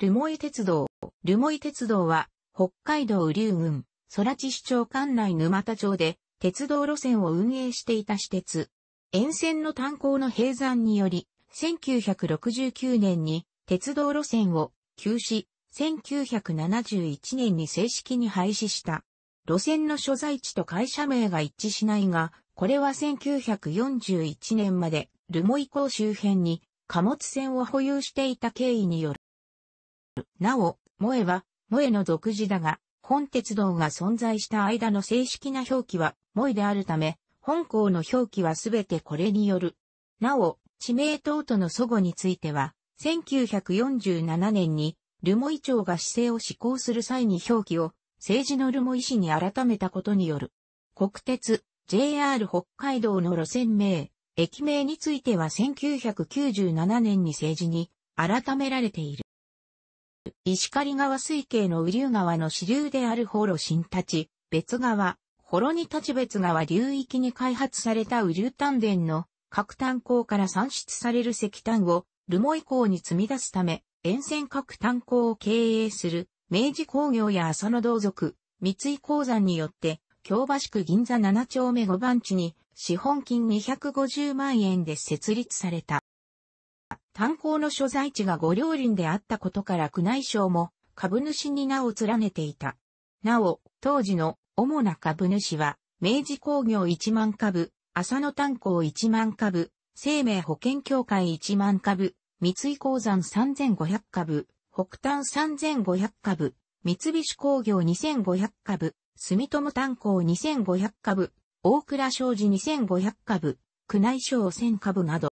ルモイ鉄道。ルモイ鉄道は、北海道雨竜郡、空知市長管内沼田町で、鉄道路線を運営していた私鉄。沿線の炭鉱の閉山により、1969年に鉄道路線を休止、1971年に正式に廃止した。路線の所在地と会社名が一致しないが、これは1941年まで、ルモイ港周辺に貨物船を保有していた経緯による。なお、萌えは、萌えの独自だが、本鉄道が存在した間の正式な表記は、萌えであるため、本校の表記はすべてこれによる。なお、地名等との祖語については、1947年に、留萌町が市政を施行する際に表記を、政治の留萌市に改めたことによる。国鉄、JR 北海道の路線名、駅名については1997年に政治に改められている。石狩川水系の雨流川の支流である幌新立、別川、幌に立別川流域に開発された雨流炭田の各炭鉱から産出される石炭を留萌港に積み出すため、沿線各炭鉱を経営する明治工業や浅野同族、三井鉱山によって、京橋区銀座7丁目5番地に資本金250万円で設立された。炭鉱の所在地が五両林であったことから宮内省も株主に名を連ねていた。なお、当時の主な株主は、明治工業1万株、浅野炭鉱1万株、生命保険協会1万株、三井鉱山3500株、北炭3500株、三菱工業2500株、住友炭鉱2500株、大倉商事2500株、宮内省1000株など。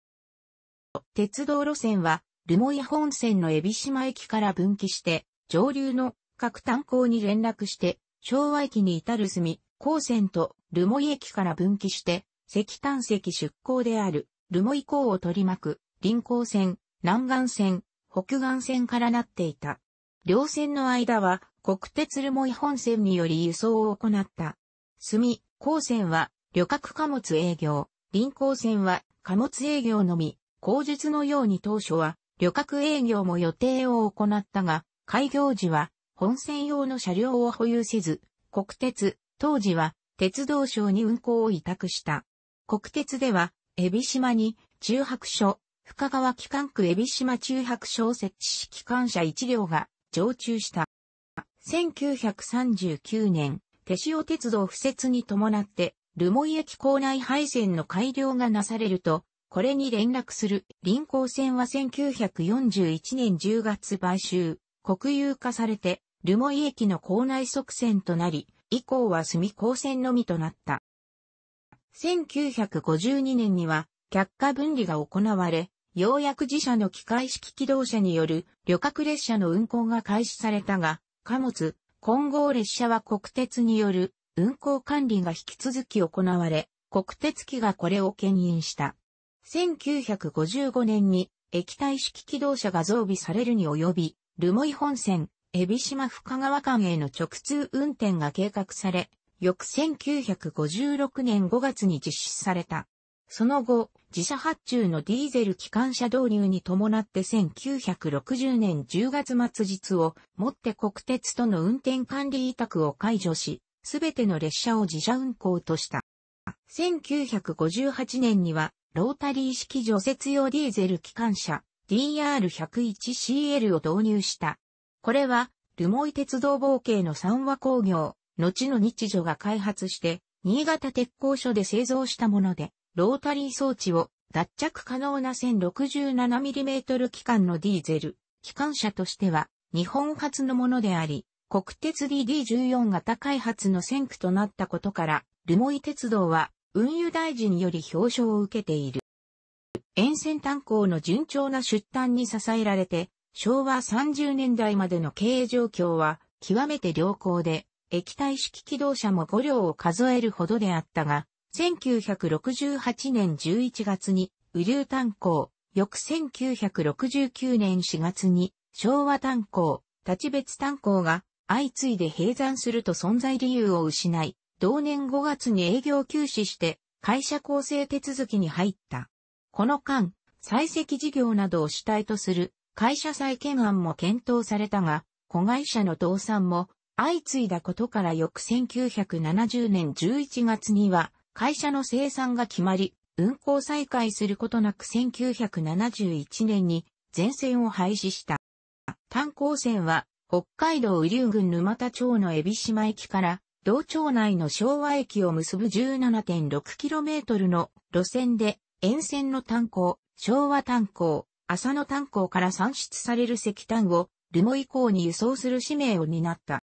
鉄道路線は、留萌本線の海老島駅から分岐して、上流の各炭鉱に連絡して、昭和駅に至る隅、高線と留萌駅から分岐して、石炭石出港である、留萌港を取り巻く、臨港線、南岸線、北岸線からなっていた。両線の間は、国鉄留萌本線により輸送を行った。隅、高線は、旅客貨物営業、臨港線は貨物営業のみ、口述のように当初は旅客営業も予定を行ったが、開業時は本線用の車両を保有せず、国鉄、当時は鉄道省に運行を委託した。国鉄では、エビ島に中白所、深川機関区エビ島中白所を設置し機関車1両が常駐した。1939年、手塩鉄道敷設に伴って、留萌駅構内配線の改良がなされると、これに連絡する臨港線は1941年10月買収、国有化されて、留萌駅の構内側線となり、以降は住港線のみとなった。1952年には、却下分離が行われ、ようやく自社の機械式機動車による旅客列車の運行が開始されたが、貨物、混合列車は国鉄による運行管理が引き続き行われ、国鉄機がこれを牽引した。1955年に液体式機動車が増備されるに及び、留萌本線、海老島深川間への直通運転が計画され、翌1956年5月に実施された。その後、自社発注のディーゼル機関車導入に伴って1960年10月末日をもって国鉄との運転管理委託を解除し、すべての列車を自社運行とした。1958年にはロータリー式除雪用ディーゼル機関車 DR101CL を導入した。これは、ルモイ鉄道冒険の三和工業、後の日女が開発して、新潟鉄工所で製造したもので、ロータリー装置を脱着可能な 1067mm 機関のディーゼル、機関車としては日本初のものであり、国鉄 DD14 型開発の先駆となったことから、ルモイ鉄道は運輸大臣より表彰を受けている。沿線炭鉱の順調な出端に支えられて、昭和30年代までの経営状況は極めて良好で、液体式機動車も5両を数えるほどであったが、1968年11月に、雨竜炭鉱、翌1969年4月に、昭和炭鉱、立別炭鉱が相次いで閉山すると存在理由を失い、同年5月に営業休止して会社構成手続きに入った。この間、採石事業などを主体とする会社再建案も検討されたが、子会社の倒産も相次いだことから翌1970年11月には会社の生産が決まり、運行再開することなく1971年に全線を廃止した。炭鉱線は北海道雨竜郡沼田町の海老島駅から道庁内の昭和駅を結ぶ 17.6km の路線で、沿線の炭鉱、昭和炭鉱、浅野炭鉱から産出される石炭を、留萌港に輸送する使命を担った。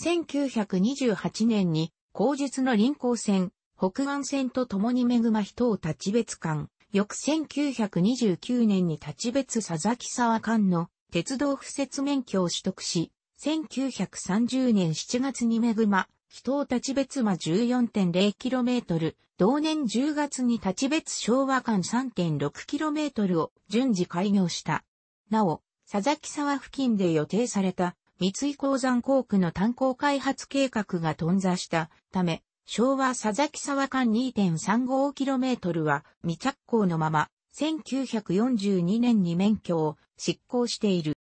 1928年に、後述の臨港線、北岸線と共に恵ま人を立別館、翌1929年に立別佐々木沢間の鉄道不設免許を取得し、1930年7月にめぐま、人を立ち別間 14.0km、同年10月に立ち別昭和間 3.6km を順次開業した。なお、佐々木沢付近で予定された三井鉱山工区の炭鉱開発計画が頓挫したため、昭和佐々木沢間 2.35km は未着工のまま、1942年に免許を執行している。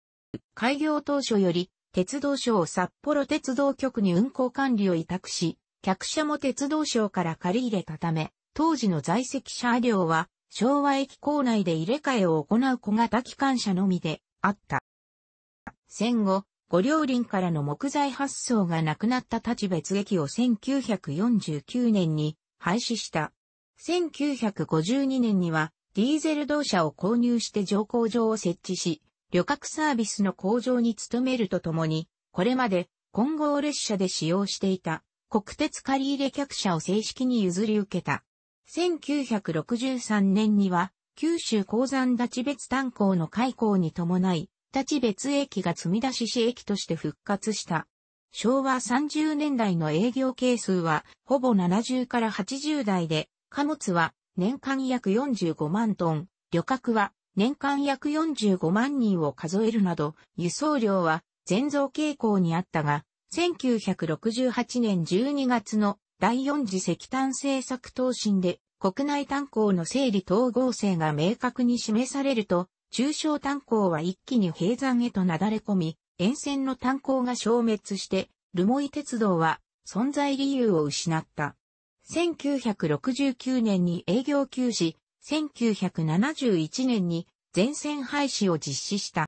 開業当初より鉄道省札幌鉄道局に運行管理を委託し、客車も鉄道省から借り入れたため、当時の在籍車両は昭和駅構内で入れ替えを行う小型機関車のみであった。戦後、五両輪からの木材発送がなくなった立別駅を1949年に廃止した。1952年にはディーゼル動車を購入して乗降場を設置し、旅客サービスの向上に努めるとともに、これまで混合列車で使用していた国鉄借入客車を正式に譲り受けた。1963年には、九州鉱山立別炭鉱の開港に伴い、立別駅が積み出し市駅として復活した。昭和30年代の営業係数は、ほぼ70から80台で、貨物は年間約45万トン、旅客は年間約45万人を数えるなど、輸送量は全増傾向にあったが、1968年12月の第四次石炭政策答申で国内炭鉱の整理統合性が明確に示されると、中小炭鉱は一気に閉山へとなだれ込み、沿線の炭鉱が消滅して、ルモイ鉄道は存在理由を失った。1969年に営業休止、1971年に全線廃止を実施した。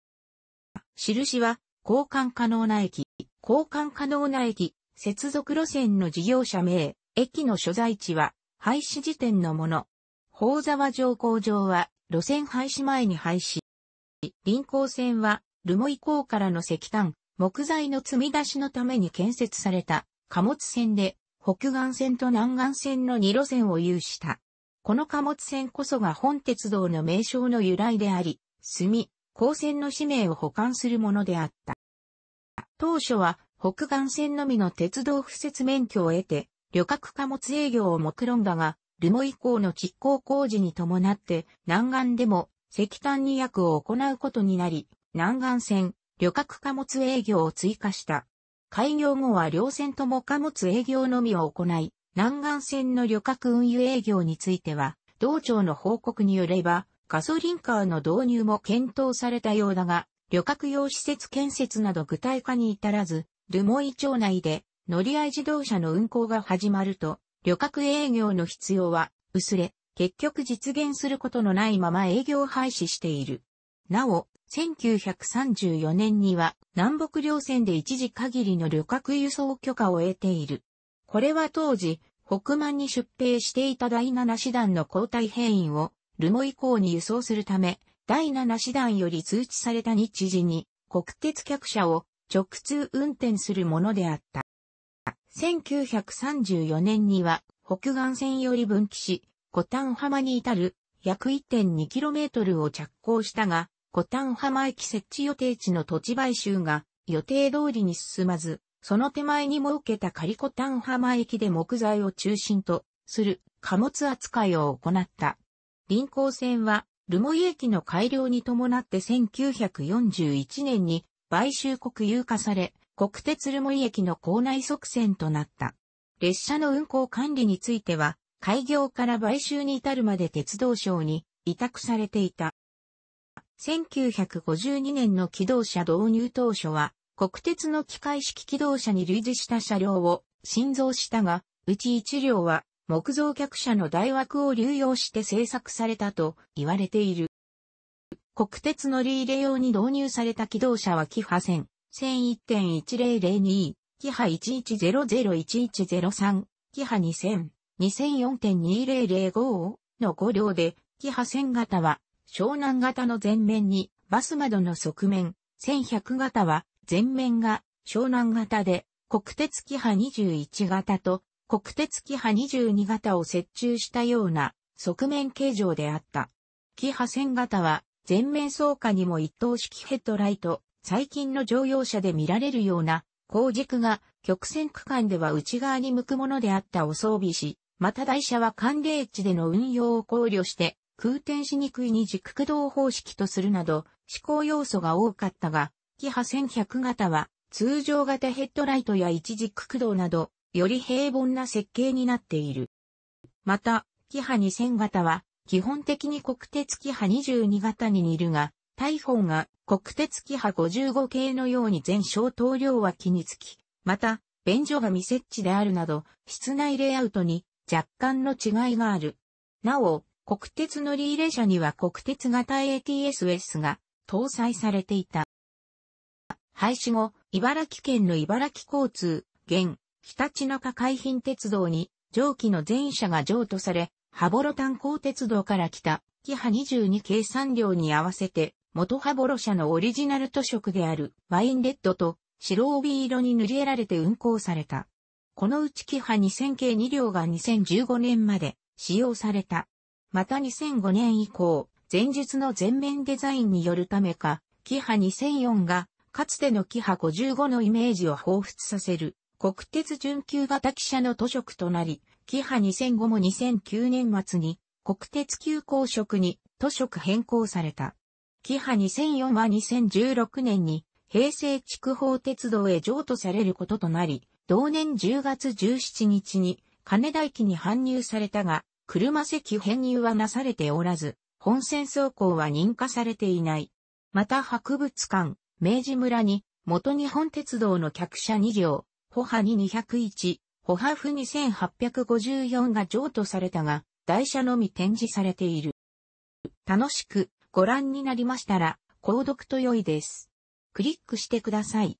印は、交換可能な駅、交換可能な駅、接続路線の事業者名、駅の所在地は、廃止時点のもの。宝沢乗降場は、路線廃止前に廃止。臨港線は、留萌港からの石炭、木材の積み出しのために建設された貨物線で、北岸線と南岸線の2路線を有した。この貨物船こそが本鉄道の名称の由来であり、墨、高線の使命を保管するものであった。当初は北岸線のみの鉄道敷設免許を得て、旅客貨物営業を目論んだが、留萌以降の実行工事に伴って南岸でも石炭二役を行うことになり、南岸線、旅客貨物営業を追加した。開業後は両線とも貨物営業のみを行い、南岸線の旅客運輸営業については、同庁の報告によれば、ガソリンカーの導入も検討されたようだが、旅客用施設建設など具体化に至らず、留萌町内で乗り合い自動車の運行が始まると、旅客営業の必要は薄れ、結局実現することのないまま営業廃止している。なお、1934年には南北両線で一時限りの旅客輸送許可を得ている。これは当時、北満に出兵していた第七師団の交代兵員を、留萌港に輸送するため、第七師団より通知された日時に、国鉄客車を直通運転するものであった。1934年には、北岸線より分岐し、古丹浜に至る約 1.2km を着工したが、古丹浜駅設置予定地の土地買収が予定通りに進まず、その手前に設けたカリコタン浜駅で木材を中心とする貨物扱いを行った。臨港線は、ルモイ駅の改良に伴って1941年に買収国有化され、国鉄ルモイ駅の構内側線となった。列車の運行管理については、開業から買収に至るまで鉄道省に委託されていた。1952年の起動車導入当初は、国鉄の機械式機動車に類似した車両を新造したが、うち一両は木造客車の台枠を流用して製作されたと言われている。国鉄乗り入れ用に導入された機動車はキハ線、1001.1002、キハ11001103、キハ2000、2004.2005の5両で、キハ1000型は湘南型の前面にバス窓の側面、1100型は前面が湘南型で、国鉄機派21型と国鉄機派22型を接中したような側面形状であった。機派線型は前面走下にも一等式ヘッドライト、最近の乗用車で見られるような後軸が曲線区間では内側に向くものであったを装備し、また台車は寒冷地での運用を考慮して空転しにくい二軸駆動方式とするなど思考要素が多かったが、キハ1100型は、通常型ヘッドライトや一軸駆動など、より平凡な設計になっている。また、キハ2000型は、基本的に国鉄キハ22型に似るが、大砲が国鉄キハ55系のように全小灯量は気につき、また、便所が未設置であるなど、室内レイアウトに若干の違いがある。なお、国鉄乗り入れ車には国鉄型 ATSS が搭載されていた。廃止後、茨城県の茨城交通、現、ひたちなか海浜鉄道に、蒸気の前車が譲渡され、羽幌炭鉱鉄道から来た、キハ22系産両に合わせて、元羽幌車のオリジナル塗色であるワインレッドと白帯色に塗り絵られて運行された。このうちキハ2000系2両が2015年まで使用された。また2005年以降、前述の全面デザインによるためか、キハ2004がかつてのキハ55のイメージを彷彿させる、国鉄準急型汽車の都色となり、キハ2005も2009年末に、国鉄急行色に都色変更された。キハ2004は2016年に、平成築法鉄道へ譲渡されることとなり、同年10月17日に金田駅に搬入されたが、車席編入はなされておらず、本線走行は認可されていない。また博物館、明治村に、元日本鉄道の客車2両、歩波2201、歩波府2854が譲渡されたが、台車のみ展示されている。楽しくご覧になりましたら、購読と良いです。クリックしてください。